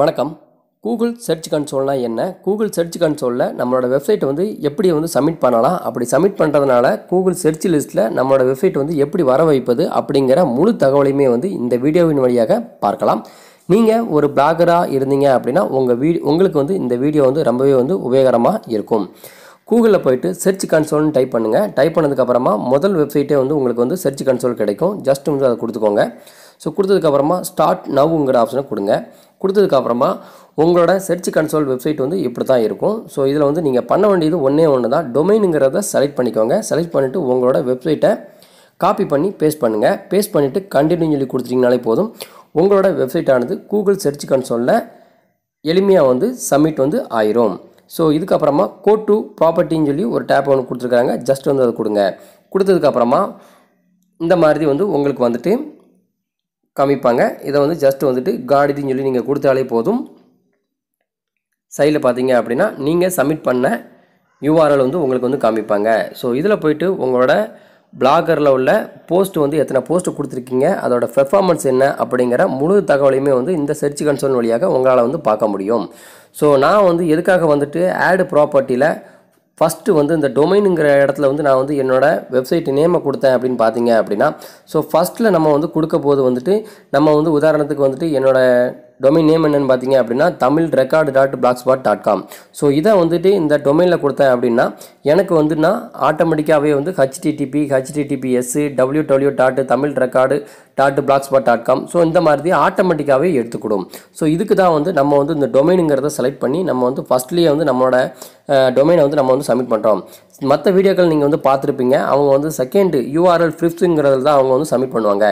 வணக்கம் Google search கன்சோல்னால் என்ன Google search கன்சோலில் நம்மளோட வெப்சைட்டை வந்து எப்படி வந்து சப்மிட் பண்ணலாம் அப்படி சப்மிட் பண்ணுறதுனால கூகுள் சர்ச் லிஸ்ட்டில் நம்மளோட வெப்சைட் வந்து எப்படி வர வைப்பது அப்படிங்கிற முழு தகவலையுமே வந்து இந்த வீடியோவின் வழியாக பார்க்கலாம் நீங்கள் ஒரு பிளாகராக இருந்தீங்க அப்படின்னா உங்கள் வீ உங்களுக்கு வந்து இந்த வீடியோ வந்து ரொம்பவே வந்து உபயோகரமாக இருக்கும் கூகுளில் போயிட்டு சர்ச் கன்சோல்னு டைப் பண்ணுங்கள் டைப் பண்ணதுக்கப்புறமா முதல் வெப்சைட்டே வந்து உங்களுக்கு வந்து சர்ச் கன்சோல் கிடைக்கும் ஜஸ்ட் வந்து அதை கொடுத்துக்கோங்க ஸோ கொடுத்ததுக்கப்புறமா ஸ்டார்ட் நவுங்கிற ஆப்ஷனை கொடுங்க கொடுத்ததுக்கப்புறமா உங்களோட சர்ச் கன்சோல் வெப்சைட் வந்து இப்படி தான் இருக்கும் ஸோ இதில் வந்து நீங்கள் பண்ண வேண்டியது ஒன்றே ஒன்று தான் டொமைனுங்கிறத செலக்ட் பண்ணிக்கோங்க செலக்ட் பண்ணிவிட்டு உங்களோட வெப்சைட்டை காப்பி பண்ணி பேஸ்ட் பண்ணுங்கள் பேஸ்ட் பண்ணிவிட்டு கண்டினியூ சொல்லி கொடுத்துட்டிங்கனாலே போதும் உங்களோட வெப்சைட்டானது கூகுள் சர்ச் கன்சோலில் எளிமையாக வந்து சப்மிட் வந்து ஆயிரும் ஸோ இதுக்கப்புறமா கோ டு ப்ராப்பர்ட்டின்னு சொல்லி ஒரு டேப் ஒன்று கொடுத்துருக்காங்க ஜஸ்ட் வந்து அதை கொடுங்க கொடுத்ததுக்கப்புறமா இந்த மாதிரி வந்து உங்களுக்கு வந்துட்டு காமிப்பாங்க இதை வந்து ஜஸ்ட் வந்துட்டு காடிதுன்னு சொல்லி நீங்கள் கொடுத்தாலே போதும் சைடில் பார்த்தீங்க அப்படின்னா நீங்கள் சப்மிட் பண்ண யூஆர்எல் வந்து உங்களுக்கு வந்து காமிப்பாங்க ஸோ இதில் போயிட்டு உங்களோட பிளாகரில் உள்ள போஸ்ட் வந்து எத்தனை போஸ்ட்டு கொடுத்துருக்கீங்க அதோடய பெர்ஃபார்மன்ஸ் என்ன அப்படிங்கிற முழு தகவலையுமே வந்து இந்த சர்ச் கன்சோல் வழியாக உங்களால் வந்து பார்க்க முடியும் ஸோ நான் வந்து எதுக்காக வந்துட்டு ஆடு ப்ராப்பர்ட்டியில் ஃபஸ்ட்டு வந்து இந்த டொமைனுங்கிற இடத்துல வந்து நான் வந்து என்னோடய வெப்சைட் நேமை கொடுத்தேன் அப்படின்னு பார்த்தீங்க அப்படின்னா ஸோ ஃபஸ்ட்டில் நம்ம வந்து கொடுக்க போது வந்துட்டு நம்ம வந்து உதாரணத்துக்கு வந்துட்டு என்னோடய டொமைன் நேம் என்னென்னு பார்த்தீங்க அப்படின்னா Tamil record dot blogspot dot com so இதை வந்துட்டு இந்த டொமைனில் கொடுத்தேன் அப்படின்னா எனக்கு வந்து நான் ஆட்டோமேட்டிக்காகவே வந்து HTTP HTTPS W W dot Tamil record dot blogspot dot com so இந்த மாதிரி ஆட்டோமேட்டிக்காகவே எடுத்துக்கிடும் ஸோ இதுக்கு தான் வந்து நம்ம வந்து இந்த டொமைனுங்கிறத செலக்ட் பண்ணி நம்ம வந்து ஃபஸ்ட்லேயே வந்து நம்மளோட டொமைனை வந்து நம்ம வந்து சப்மிட் பண்ணுறோம் மற்ற வீடியோக்கள் நீங்கள் வந்து பார்த்துருப்பீங்க அவங்க வந்து செகண்ட் யூஆர்எல் ஃபிஃப்த்துங்கிறது தான் அவங்க வந்து சப்மிட் பண்ணுவாங்க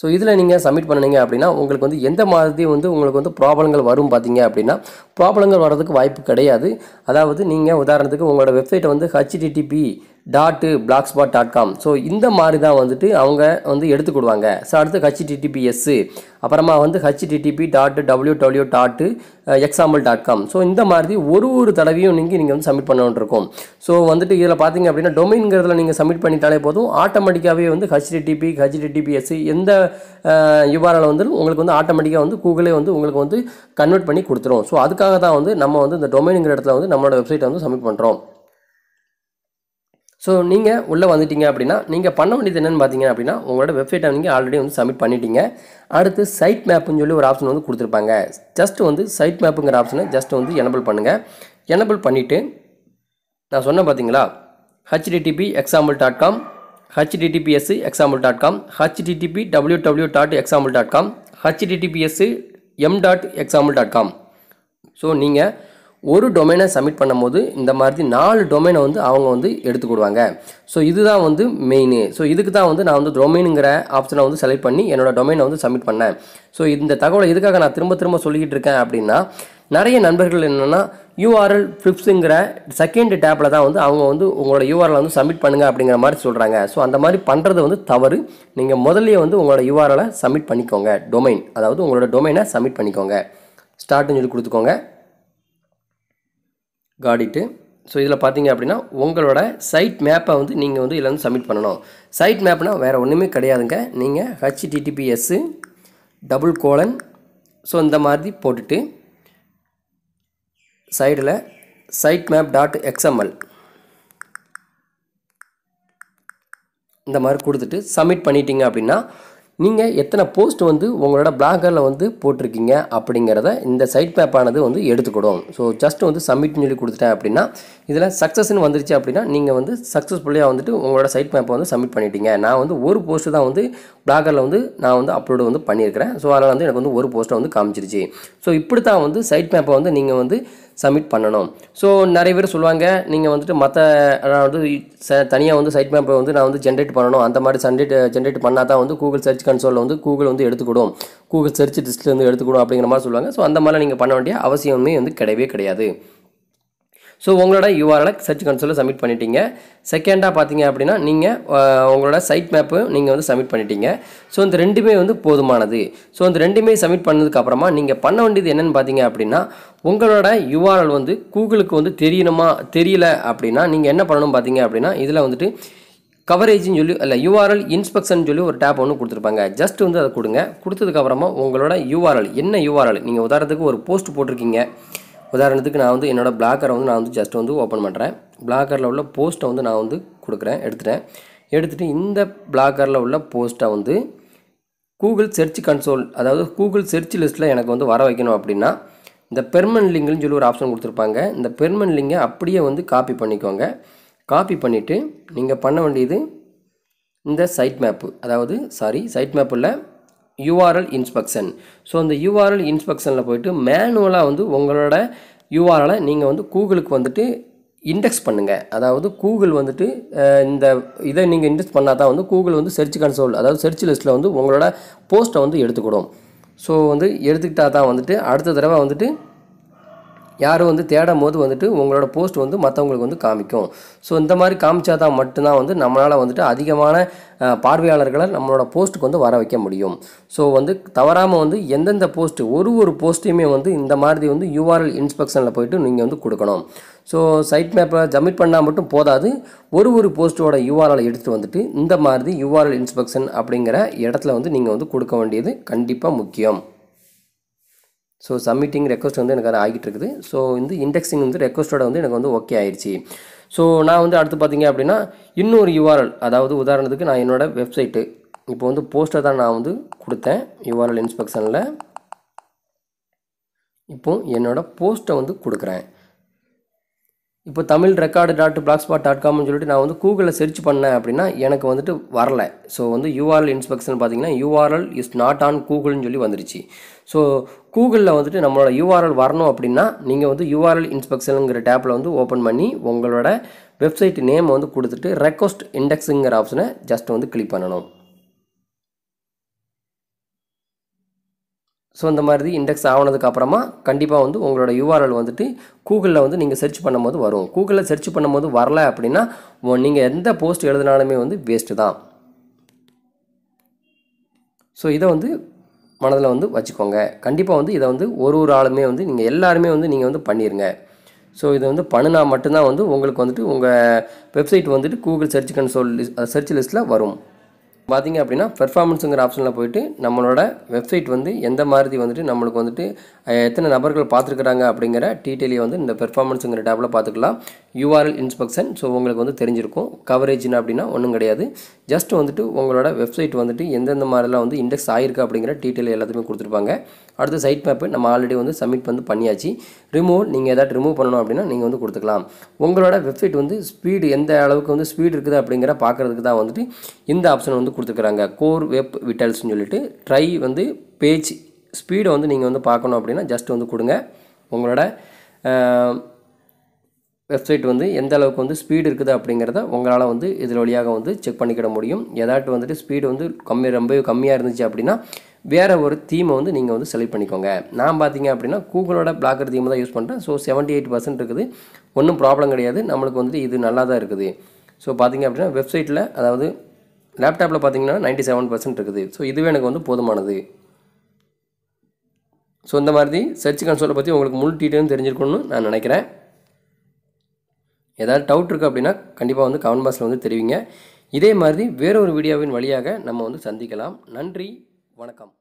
ஸோ இதில் நீங்கள் சப்மிட் பண்ணுங்க அப்படின்னா உங்களுக்கு வந்து எந்த மாதிரி வந்து உங்களுக்கு வந்து ப்ராப்ளங்கள் வரும் பார்த்தீங்க அப்படின்னா ப்ராப்ளங்கள் வர்றதுக்கு வாய்ப்பு கிடையாது அதாவது நீங்கள் உதாரணத்துக்கு உங்களோட வெப்சைட்டை வந்து HTTP dot blogspot dot com so இந்த மாதிரி தான் வந்துட்டு அவங்க வந்து எடுத்துக்கொடுவாங்க ஸோ அடுத்து ஹச்டிடிபிஎஸ்ஸு அப்புறமா வந்து HTTP dot W W dot example dot com so இந்த மாதிரி ஒரு ஒரு தடவையும் நீங்கள் நீங்கள் வந்து சப்மிட் பண்ணணுன்ட்ருக்கோம் ஸோ வந்துட்டு இதில் பார்த்தீங்க அப்படின்னா டொமைன்கிறதுல நீங்கள் சப்மிட் பண்ணிட்டாலே போதும் ஆட்டோமேட்டிக்காகவே வந்து ஹச்டிடிபி ஹச்டிடிபிஎஸ் எந்த யுஆர்எல் வந்து உங்களுக்கு வந்து ஆட்டோமேட்டிக்காக வந்து கூகுளே வந்து உங்களுக்கு வந்து கன்வெர்ட் பண்ணி கொடுத்துரும் ஸோ அதுக்காக தான் வந்து நம்ம வந்து இந்த டொமைனுங்கிற இடத்துல வந்து நம்மளோட வெப்சைட்டை வந்து சப்மிட் பண்ணுறோம் ஸோ நீங்கள் உள்ளே வந்துட்டீங்க அப்படின்னா நீங்கள் பண்ண வேண்டியது என்னென்னு பார்த்தீங்க அப்படின்னா உங்களோட வெப்சைட்டை நீங்கள் ஆல்ரெடி வந்து சப்மிட் பண்ணிட்டீங்க அடுத்து சைட் மேப்புன்னு சொல்லி ஒரு ஆப்ஷன் வந்து கொடுத்துருப்பாங்க ஜஸ்ட் வந்து சைட் மேப்புங்கிற ஆப்ஷனை ஜஸ்ட் வந்து எனபிள் பண்ணுங்கள் எனபிள் பண்ணிவிட்டு நான் சொன்னேன் பார்த்தீங்களா HTTP example dot com HTTPS example dot com HTTP W W dot example dot com HTTPS M dot example dot com so நீங்கள் ஒரு டொமைனை சப்மிட் பண்ணும்போது இந்த மாதிரி நாலு டொமைனை வந்து அவங்க வந்து எடுத்துக்கிடுவாங்க ஸோ இதுதான் வந்து மெயின் ஸோ இதுக்கு தான் வந்து நான் வந்து டொமைனுங்கிற ஆப்ஷனை வந்து செலக்ட் பண்ணி என்னோடய டொமைனை வந்து சப்மிட் பண்ணேன் ஸோ இந்த தகவலை எதுக்காக நான் திரும்ப திரும்ப சொல்லிக்கிட்டு இருக்கேன் அப்படின்னா நிறைய நண்பர்கள் என்னென்னா யூஆர்எல் ஃபிளிப்ஸுங்கிற செகண்ட் டேப்பில் தான் வந்து அவங்க வந்து உங்களோட யூஆர்எல் வந்து சப்மிட் பண்ணுங்கள் அப்படிங்கிற மாதிரி சொல்கிறாங்க ஸோ அந்த மாதிரி பண்ணுறது வந்து தவறு நீங்கள் முதல்லையே வந்து உங்களோட யூஆர்எலை சப்மிட் பண்ணிக்கோங்க டொமைன் அதாவது உங்களோட டொமைனை சப்மிட் பண்ணிக்கோங்க ஸ்டார்ட்னு சொல்லி கொடுத்துக்கோங்க காடிட்டு ஸோ இதில் பார்த்தீங்க அப்படின்னா உங்களோட சைட் மேப்பை வந்து நீங்கள் வந்து இதில் வந்து சப்மிட் பண்ணணும் சைட் மேப்னால் வேறு ஒன்றுமே கிடையாதுங்க நீங்கள் ஹெச்டிடிபிஎஸ்ஸு டபுள் கோலன் ஸோ இந்த மாதிரி போட்டுட்டு சைடில் சைட் மேப் டாட் எக்ஸ்எம்எல் இந்த மாதிரி கொடுத்துட்டு சப்மிட் பண்ணிட்டீங்க அப்படின்னா நீங்கள் எத்தனை போஸ்ட் வந்து உங்களோட பிளாகரில் வந்து போட்டிருக்கீங்க அப்படிங்கிறத இந்த சைட் மேப்பானது வந்து எடுத்துக்கிடும் ஸோ ஜஸ்ட் வந்து சப்மிட்னு சொல்லி கொடுத்துட்டேன் அப்படின்னா இதில் சக்ஸஸ்ன்னு வந்துருச்சு அப்படின்னா நீங்கள் வந்து சக்ஸஸ்ஃபுல்லாக வந்துட்டு உங்களோட சைட் மேப்பை வந்து சப்மிட் பண்ணிட்டீங்க நான் வந்து ஒரு போஸ்ட்டு தான் வந்து பிளாகரில் வந்து நான் வந்து அப்லோடு வந்து பண்ணியிருக்கிறேன் ஸோ அதனால் வந்து எனக்கு வந்து ஒரு போஸ்ட்டை வந்து காமிச்சிருச்சு ஸோ இப்படி தான் வந்து சைட் மேப்பை வந்து நீங்கள் வந்து சப்மிட் பண்ணணும் ஸோ நிறைய பேர் சொல்லுவாங்க நீங்கள் வந்துட்டு மற்ற நான் வந்து ச தனியாக வந்து சைட் மேப்பை வந்து நான் வந்து ஜென்ரேட் பண்ணணும் அந்த மாதிரி சன்ரேட் ஜென்ரேட் பண்ணால் தான் வந்து கூகுள் சர்ச் கன்சோலில் வந்து கூகுள் வந்து எடுத்துக்கிடும் கூகுள் சர்ச் லிஸ்ட்லேருந்து எடுத்துக்கிடும் அப்படிங்கிற மாதிரி சொல்லுவாங்க ஸோ அந்த மாதிரிலாம் நீங்கள் பண்ண வேண்டிய அவசியமே வந்து கிடையவே கிடையாது ஸோ உங்களோட யூஆர்எல் சர்ச் கன்சோலில் சப்மிட் பண்ணிட்டீங்க செகண்டாக பார்த்தீங்க அப்படின்னா நீங்கள் உங்களோட சைட் மேப்பு நீங்கள் வந்து சப்மிட் பண்ணிட்டீங்க ஸோ இந்த ரெண்டுமே வந்து போதுமானது ஸோ இந்த ரெண்டுமே சப்மிட் பண்ணதுக்கப்புறமா நீங்கள் பண்ண வேண்டியது என்னென்னு பார்த்தீங்க அப்படின்னா உங்களோட யூஆர்எல் வந்து கூகுளுக்கு வந்து தெரியணுமா தெரியல அப்படின்னா நீங்கள் என்ன பண்ணணும் பார்த்தீங்க அப்படின்னா இதில் வந்துட்டு கவரேஜ்னு சொல்லி இல்லை யூஆர்எல் இன்ஸ்பெக்ஷன் சொல்லி ஒரு டேப் ஒன்று கொடுத்துருப்பாங்க ஜஸ்ட் வந்து அதை கொடுங்க கொடுத்ததுக்கப்புறமா உங்களோட யூஆர்எல் என்ன யூஆர்எல் நீங்கள் உதாரணத்துக்கு ஒரு போஸ்ட் போட்டிருக்கீங்க உதாரணத்துக்கு நான் வந்து என்னோடய பிளாக்கரை வந்து நான் வந்து ஜஸ்ட் வந்து ஓப்பன் பண்ணுறேன் பிளாக்கரில் உள்ள போஸ்ட்டை வந்து நான் வந்து கொடுக்குறேன் எடுத்துட்டேன் எடுத்துகிட்டு இந்த பிளாக்கரில் உள்ள போஸ்ட்டை வந்து கூகுள் சர்ச் கன்சோல் அதாவது கூகுள் சர்ச் லிஸ்ட்டில் எனக்கு வந்து வர வைக்கணும் அப்படின்னா இந்த பெர்மன் லிங்குன்னு சொல்லி ஒரு ஆப்ஷன் கொடுத்துருப்பாங்க இந்த பெர்மன் லிங்கை அப்படியே வந்து காப்பி பண்ணிக்கோங்க காப்பி பண்ணிவிட்டு நீங்கள் பண்ண வேண்டியது இந்த சைட் மேப்பு அதாவது சாரி சைட் மேப்பில் யூஆர்எல் இன்ஸ்பெக்ஷன் ஸோ அந்த யூஆர்எல் இன்ஸ்பெக்ஷனில் போயிட்டு மேனுவலாக வந்து உங்களோட யூஆர்எலை நீங்கள் வந்து கூகுளுக்கு வந்துட்டு இண்டெக்ஸ் பண்ணுங்கள் அதாவது கூகுள் வந்துட்டு இந்த இதை நீங்கள் இண்டெக்ஸ் பண்ணால் தான் வந்து கூகுள் வந்து சர்ச் கன்சோல் அதாவது சர்ச் லிஸ்ட்டில் வந்து உங்களோட போஸ்ட்டை வந்து எடுத்துக்கிடும் ஸோ வந்து எடுத்துக்கிட்டால் தான் வந்துட்டு அடுத்த தடவை வந்துட்டு யாரும் வந்து தேடும் போது வந்துட்டு உங்களோட போஸ்ட் வந்து மற்றவங்களுக்கு வந்து காமிக்கும் ஸோ இந்த மாதிரி காமிச்சாதான் மட்டும்தான் வந்து நம்மளால் வந்துட்டு அதிகமான பார்வையாளர்களை நம்மளோட போஸ்ட்டுக்கு வந்து வர வைக்க முடியும் ஸோ வந்து தவறாமல் வந்து எந்தெந்த போஸ்ட்டு ஒரு ஒரு போஸ்ட்டையுமே வந்து இந்த மாதிரி வந்து யூஆர்எல் இன்ஸ்பெக்ஷனில் போயிட்டு நீங்கள் வந்து கொடுக்கணும் ஸோ சைட் மேப்பை ஜமிட் பண்ணால் மட்டும் போதாது ஒரு ஒரு போஸ்ட்டோட யூஆர்எல் எடுத்துகிட்டு வந்துட்டு இந்த மாதிரி யூஆர்எல் இன்ஸ்பெக்ஷன் அப்படிங்கிற இடத்துல வந்து நீங்கள் வந்து கொடுக்க வேண்டியது கண்டிப்பாக முக்கியம் ஸோ சப்மிட்டிங் ரெக்வஸ்ட் வந்து எனக்கு அது ஆகிட்டு இருக்குது ஸோ வந்து இண்டெக்ஸிங் வந்து ரெக்வஸ்ட்டோட வந்து எனக்கு வந்து ஓகே ஆயிடுச்சு ஸோ நான் வந்து அடுத்து பார்த்தீங்க அப்படின்னா இன்னொரு யூஆர்எல் அதாவது உதாரணத்துக்கு நான் என்னோடய வெப்சைட்டு இப்போ வந்து போஸ்ட்டை தான் நான் வந்து கொடுத்தேன் யூஆர்எல் இன்ஸ்பெக்ஷனில் இப்போது என்னோடய போஸ்ட்டை வந்து கொடுக்குறேன் இப்போ Tamil record dot blogspot dot காம்னு சொல்லிட்டு நான் வந்து கூகுளில் சர்ச் பண்ணேன் அப்படின்னா எனக்கு வந்துட்டு வரல ஸோ வந்து யூஆர்எல் இன்ஸ்பெக்ஷன் பார்த்தீங்கன்னா யூஆர்எல் இஸ் நாட் ஆன் கூகுள்னு சொல்லி வந்துருச்சு ஸோ கூகுளில் வந்துட்டு நம்மளோட யூஆர்எல் வரணும் அப்படின்னா நீங்கள் வந்து யூஆர்எல் இன்ஸ்பெக்ஷனுங்கிற டேப்பில் வந்து ஓப்பன் பண்ணி உங்களோட வெப்சைட் நேமை வந்து கொடுத்துட்டு ரெக்வஸ்ட் இண்டெக்ஸுங்கிற ஆப்ஷனை ஜஸ்ட் வந்து கிளிக் பண்ணணும் ஸோ இந்த மாதிரி இண்டெக்ஸ் ஆனதுக்கப்புறமா கண்டிப்பாக வந்து உங்களோட யூஆர்எல் வந்துட்டு கூகுளில் வந்து நீங்கள் சர்ச் பண்ணும்போது வரும் கூகுளில் சர்ச் பண்ணும்போது வரல அப்படின்னா நீங்கள் எந்த போஸ்ட் எழுதினாலுமே வந்து வேஸ்ட்டு தான் ஸோ இதை வந்து மனதில் வந்து வச்சுக்கோங்க கண்டிப்பாக வந்து இதை வந்து ஒரு ஒரு ஆளுமே வந்து நீங்கள் எல்லாருமே வந்து நீங்கள் வந்து பண்ணிடுங்க ஸோ இதை வந்து பண்ணினா மட்டும்தான் வந்து உங்களுக்கு வந்துட்டு உங்கள் வெப்சைட் வந்துட்டு கூகுள் சர்ச் கன்சோல் சர்ச் லிஸ்ட்டில் வரும் பார்த்திங்க அப்படின்னா பெர்ஃபார்மன்ஸுங்கிற ஆப்ஷனில் போயிட்டு நம்மளோட வெப்சைட் வந்து எந்த மாதிரி வந்துட்டு நம்மளுக்கு வந்துட்டு எத்தனை நபர்கள் பார்த்துருக்குறாங்க அப்படிங்கிற டீட்டெயிலை வந்து இந்த பெர்ஃபார்மன்ஸுங்கிற டேப்பில் பார்த்துக்கலாம் யூஆர்எல் இன்ஸ்பெக்ஷன் ஸோ உங்களுக்கு வந்து தெரிஞ்சிருக்கும் கவரேஜ்னு அப்படின்னா ஒன்றும் கிடையாது ஜஸ்ட் வந்துட்டு உங்களோட வெப்சைட் வந்துட்டு எந்தெந்த மாதிரிலாம் வந்து இண்டெக்ஸ் ஆயிருக்கு அப்படிங்கிற டீட்டெயில் எல்லாத்தையுமே கொடுத்துருப்பாங்க அடுத்து சைட் மேப்பு நம்ம ஆல்ரெடி வந்து சப்மிட் வந்து பண்ணியாச்சு ரிமூவ் நீங்கள் ஏதாச்சும் ரிமூவ் பண்ணணும் அப்படின்னா நீங்கள் வந்து கொடுத்துக்கலாம் உங்களோட வெப்சைட் வந்து ஸ்பீடு எந்த அளவுக்கு வந்து ஸ்பீடு இருக்குது அப்படிங்கிற பார்க்குறதுக்கு தான் வந்துட்டு இந்த ஆப்ஷன் வந்து கொடுத்துக்கிறாங்க கோர் வெப் விட்டல்ஸ்னு சொல்லிட்டு ட்ரை வந்து பேஜ் ஸ்பீடை வந்து நீங்கள் வந்து பார்க்கணும் அப்படின்னா ஜஸ்ட் வந்து கொடுங்க உங்களோட வெப்சைட் வந்து எந்த அளவுக்கு வந்து ஸ்பீடு இருக்குது அப்படிங்கிறத உங்களால் வந்து இதில் வழியாக வந்து செக் பண்ணிக்கிட முடியும் ஏதாட்டு வந்துட்டு ஸ்பீடு வந்து கம்மி ரொம்ப கம்மியாக இருந்துச்சு அப்படின்னா வேறு ஒரு தீமை வந்து நீங்கள் வந்து செலக்ட் பண்ணிக்கோங்க நான் பார்த்தீங்க அப்படின்னா கூகுளோட பிளாக்கர் தீமை தான் யூஸ் பண்ணுறேன் ஸோ செவன்ட்டி எயிட் பர்சன்ட் இருக்குது ஒன்றும் ப்ராப்ளம் கிடையாது நம்மளுக்கு வந்துட்டு இது நல்லா தான் இருக்குது ஸோ பார்த்தீங்க அப்படின்னா வெப்சைட்டில் அதாவது லேப்டாப்பில் பார்த்தீங்கன்னா நைன்ட்டி செவன் பர்சன்ட் இருக்குது ஸோ இதுவே எனக்கு வந்து போதுமானது ஸோ இந்த மாதிரி சர்ச் கன்சோலை பற்றி உங்களுக்கு முழு டீட்டெயிலும் தெரிஞ்சிருக்கணும்னு நான் நினைக்கிறேன் ஏதாவது டவுட் இருக்குது அப்படின்னா கண்டிப்பாக வந்து கமெண்ட் பாக்ஸில் வந்து தெரிவிங்க இதே மாதிரி வேறொரு வீடியோவின் வழியாக நம்ம வந்து சந்திக்கலாம் நன்றி வணக்கம்